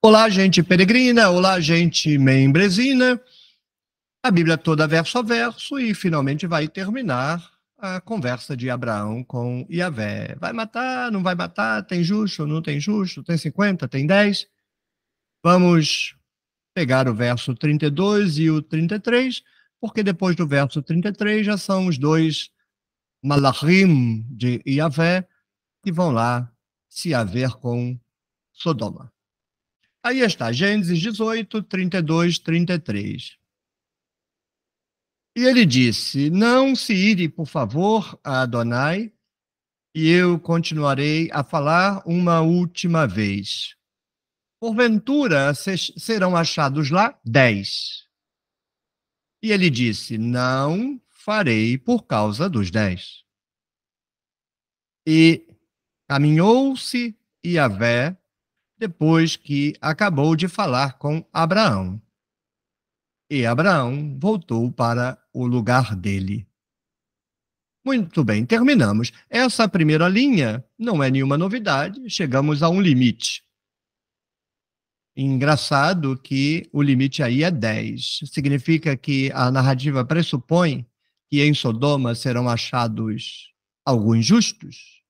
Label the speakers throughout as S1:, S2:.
S1: Olá, gente peregrina, olá, gente membresina. A Bíblia toda verso a verso e finalmente vai terminar a conversa de Abraão com Iavé. Vai matar, não vai matar, tem justo, não tem justo, tem 50, tem 10. Vamos pegar o verso 32 e o 33, porque depois do verso 33 já são os dois malachim de Iavé que vão lá se haver com Sodoma. Aí está, Gênesis 18, 32, 33. E ele disse: Não se ire, por favor, a Adonai, e eu continuarei a falar uma última vez. Porventura serão achados lá dez. E ele disse: Não farei por causa dos dez. E caminhou-se vé depois que acabou de falar com Abraão. E Abraão voltou para o lugar dele. Muito bem, terminamos. Essa primeira linha não é nenhuma novidade, chegamos a um limite. Engraçado que o limite aí é 10. Significa que a narrativa pressupõe que em Sodoma serão achados alguns justos.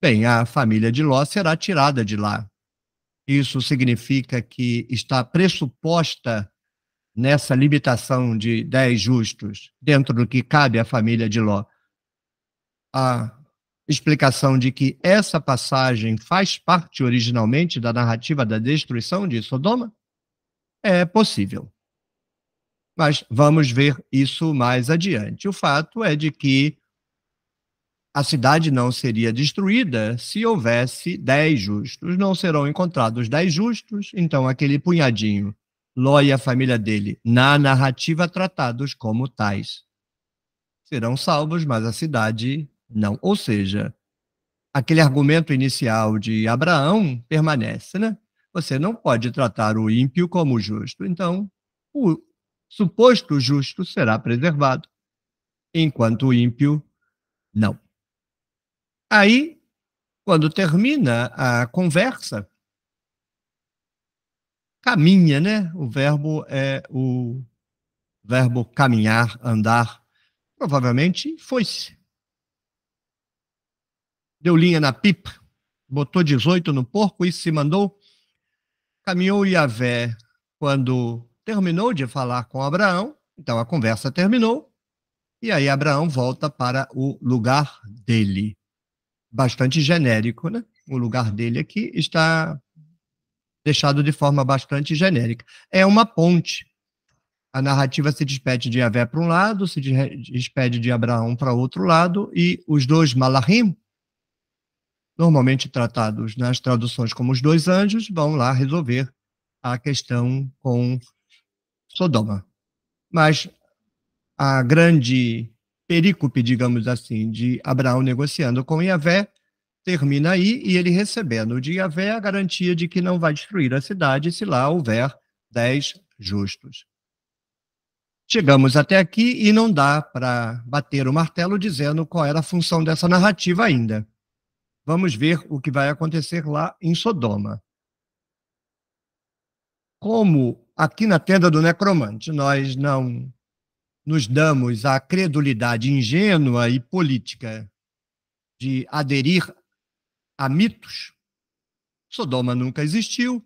S1: Bem, a família de Ló será tirada de lá. Isso significa que está pressuposta nessa limitação de dez justos, dentro do que cabe à família de Ló, a explicação de que essa passagem faz parte originalmente da narrativa da destruição de Sodoma? É possível. Mas vamos ver isso mais adiante. O fato é de que a cidade não seria destruída se houvesse dez justos. Não serão encontrados dez justos, então aquele punhadinho, Ló e a família dele, na narrativa tratados como tais. Serão salvos, mas a cidade não. Ou seja, aquele argumento inicial de Abraão permanece, né? Você não pode tratar o ímpio como justo. Então, o suposto justo será preservado, enquanto o ímpio não. Aí, quando termina a conversa, caminha, né? O verbo é o verbo caminhar, andar. Provavelmente foi-se. Deu linha na pipa, botou 18 no porco e se mandou. Caminhou Yavé quando terminou de falar com Abraão, então a conversa terminou, e aí Abraão volta para o lugar dele bastante genérico, né? O lugar dele aqui está deixado de forma bastante genérica. É uma ponte. A narrativa se despede de Javé para um lado, se despede de Abraão para outro lado, e os dois malahim, normalmente tratados nas traduções como os dois anjos, vão lá resolver a questão com Sodoma. Mas a grande perícupe, digamos assim, de Abraão negociando com Iavé, termina aí e ele recebendo de Iavé a garantia de que não vai destruir a cidade se lá houver dez justos. Chegamos até aqui e não dá para bater o martelo dizendo qual era a função dessa narrativa ainda. Vamos ver o que vai acontecer lá em Sodoma. Como aqui na tenda do necromante nós não nos damos a credulidade ingênua e política de aderir a mitos. Sodoma nunca existiu,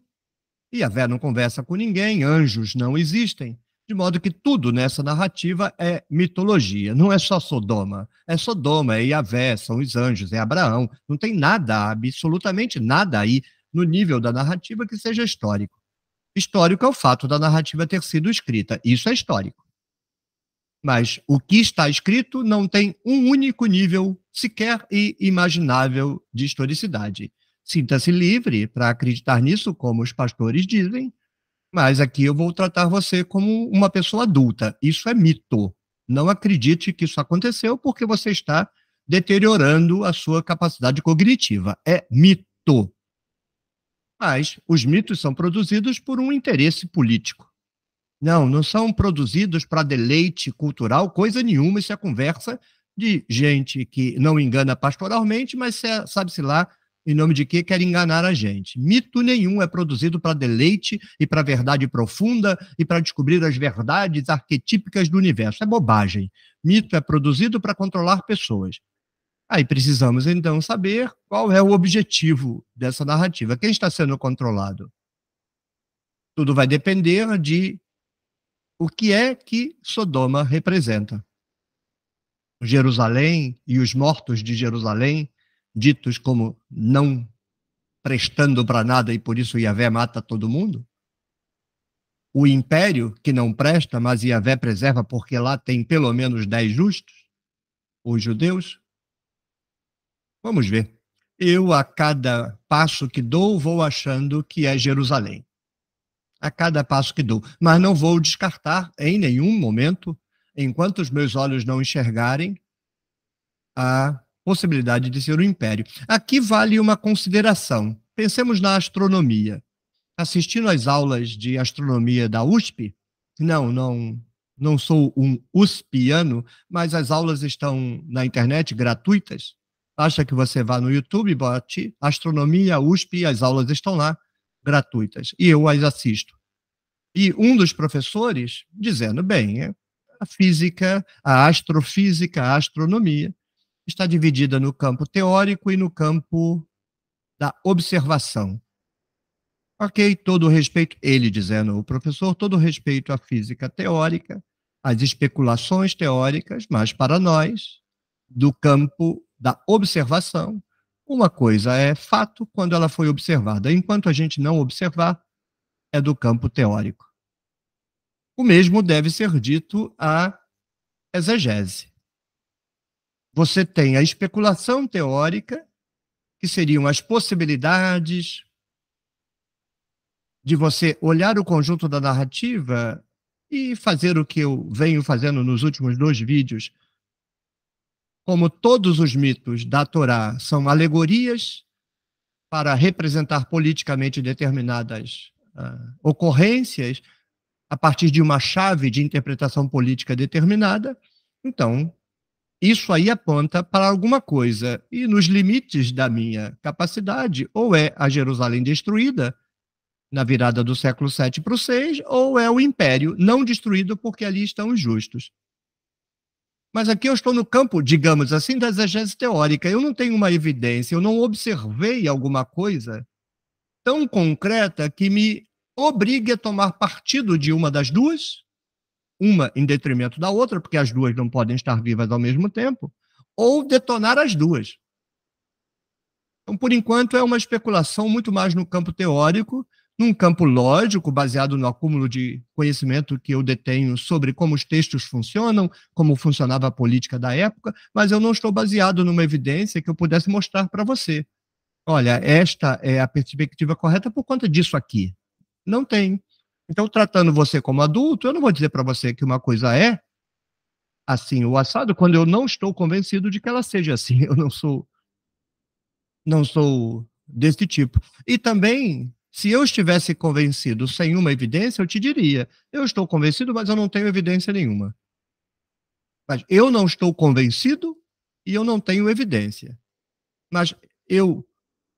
S1: e a Vé não conversa com ninguém, anjos não existem, de modo que tudo nessa narrativa é mitologia. Não é só Sodoma, é Sodoma, é Iavé, são os anjos, é Abraão. Não tem nada, absolutamente nada aí no nível da narrativa que seja histórico. Histórico é o fato da narrativa ter sido escrita. Isso é histórico. Mas o que está escrito não tem um único nível sequer e imaginável de historicidade. Sinta-se livre para acreditar nisso, como os pastores dizem, mas aqui eu vou tratar você como uma pessoa adulta. Isso é mito. Não acredite que isso aconteceu, porque você está deteriorando a sua capacidade cognitiva. É mito. Mas os mitos são produzidos por um interesse político. Não, não são produzidos para deleite cultural, coisa nenhuma. Isso é conversa de gente que não engana pastoralmente, mas é, sabe-se lá em nome de que quer enganar a gente. Mito nenhum é produzido para deleite e para verdade profunda e para descobrir as verdades arquetípicas do universo. É bobagem. Mito é produzido para controlar pessoas. Aí precisamos então saber qual é o objetivo dessa narrativa. Quem está sendo controlado? Tudo vai depender de o que é que Sodoma representa. Jerusalém e os mortos de Jerusalém, ditos como não prestando para nada e por isso Yahvé mata todo mundo? O império que não presta, mas Yahvé preserva porque lá tem pelo menos dez justos? Os judeus? Vamos ver. Eu, a cada passo que dou, vou achando que é Jerusalém a cada passo que dou. Mas não vou descartar em nenhum momento, enquanto os meus olhos não enxergarem, a possibilidade de ser um império. Aqui vale uma consideração. Pensemos na astronomia. Assistindo às aulas de astronomia da USP, não, não, não sou um USPiano, mas as aulas estão na internet gratuitas. Acha que você vá no YouTube, bote Astronomia USP, as aulas estão lá gratuitas. E eu as assisto. E um dos professores dizendo: bem, é, a física, a astrofísica, a astronomia está dividida no campo teórico e no campo da observação. Ok, todo respeito, ele dizendo, o professor, todo respeito à física teórica, às especulações teóricas, mas para nós, do campo da observação, uma coisa é fato quando ela foi observada, enquanto a gente não observar, é do campo teórico. O mesmo deve ser dito à exegese. Você tem a especulação teórica, que seriam as possibilidades de você olhar o conjunto da narrativa e fazer o que eu venho fazendo nos últimos dois vídeos, como todos os mitos da Torá são alegorias para representar politicamente determinadas uh, ocorrências a partir de uma chave de interpretação política determinada, então isso aí aponta para alguma coisa. E nos limites da minha capacidade, ou é a Jerusalém destruída, na virada do século VII para o VI ou é o império não destruído porque ali estão os justos. Mas aqui eu estou no campo, digamos assim, da exegese teórica. Eu não tenho uma evidência, eu não observei alguma coisa tão concreta que me obrigue a tomar partido de uma das duas, uma em detrimento da outra, porque as duas não podem estar vivas ao mesmo tempo, ou detonar as duas. Então, por enquanto, é uma especulação muito mais no campo teórico, num campo lógico, baseado no acúmulo de conhecimento que eu detenho sobre como os textos funcionam, como funcionava a política da época, mas eu não estou baseado numa evidência que eu pudesse mostrar para você. Olha, esta é a perspectiva correta por conta disso aqui. Não tem. Então, tratando você como adulto, eu não vou dizer para você que uma coisa é assim o assado quando eu não estou convencido de que ela seja assim. Eu não sou não sou desse tipo. E também se eu estivesse convencido sem uma evidência, eu te diria: eu estou convencido, mas eu não tenho evidência nenhuma. Mas eu não estou convencido e eu não tenho evidência. Mas eu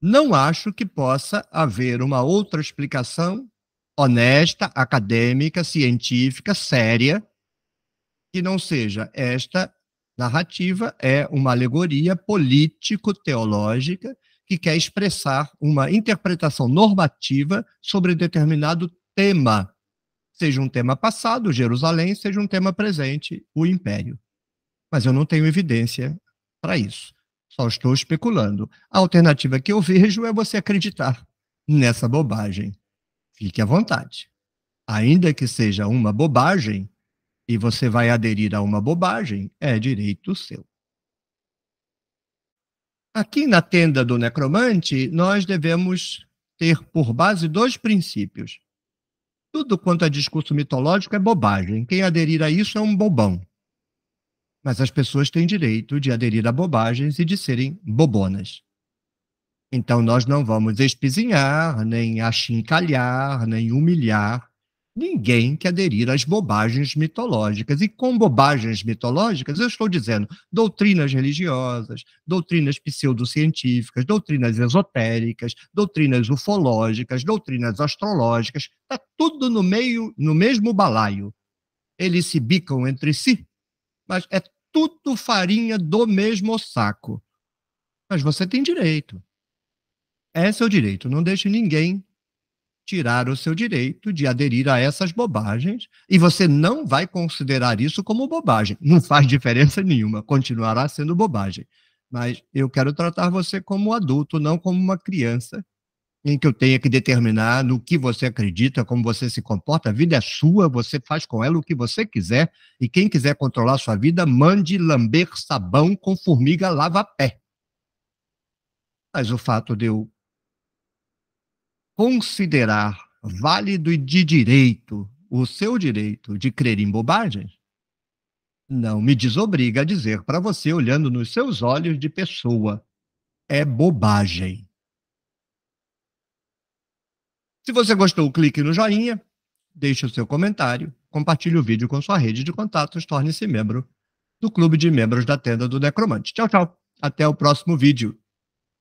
S1: não acho que possa haver uma outra explicação honesta, acadêmica, científica, séria, que não seja esta narrativa é uma alegoria político-teológica que quer expressar uma interpretação normativa sobre determinado tema, seja um tema passado, Jerusalém, seja um tema presente, o império. Mas eu não tenho evidência para isso. Só estou especulando. A alternativa que eu vejo é você acreditar nessa bobagem. Fique à vontade. Ainda que seja uma bobagem, e você vai aderir a uma bobagem, é direito seu. Aqui na tenda do necromante, nós devemos ter por base dois princípios. Tudo quanto é discurso mitológico é bobagem. Quem aderir a isso é um bobão. Mas as pessoas têm direito de aderir a bobagens e de serem bobonas. Então nós não vamos espizinhar, nem achincalhar, nem humilhar ninguém que aderir às bobagens mitológicas. E com bobagens mitológicas, eu estou dizendo doutrinas religiosas, doutrinas pseudocientíficas, doutrinas esotéricas, doutrinas ufológicas, doutrinas astrológicas, está tudo no meio, no mesmo balaio. Eles se bicam entre si, mas é tudo farinha do mesmo saco. Mas você tem direito. Esse é o direito. Não deixe ninguém tirar o seu direito de aderir a essas bobagens e você não vai considerar isso como bobagem. Não faz diferença nenhuma, continuará sendo bobagem. Mas eu quero tratar você como adulto, não como uma criança, em que eu tenha que determinar no que você acredita, como você se comporta. A vida é sua, você faz com ela o que você quiser. E quem quiser controlar sua vida, mande lamber sabão com formiga lava-pé. Mas o fato de eu considerar válido e de direito o seu direito de crer em bobagens, não me desobriga a dizer para você, olhando nos seus olhos de pessoa, é bobagem. Se você gostou, clique no joinha, deixe o seu comentário, compartilhe o vídeo com sua rede de contatos, torne-se membro do Clube de Membros da Tenda do Necromante. Tchau, tchau. Até o próximo vídeo.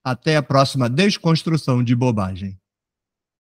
S1: Até a próxima desconstrução de bobagem.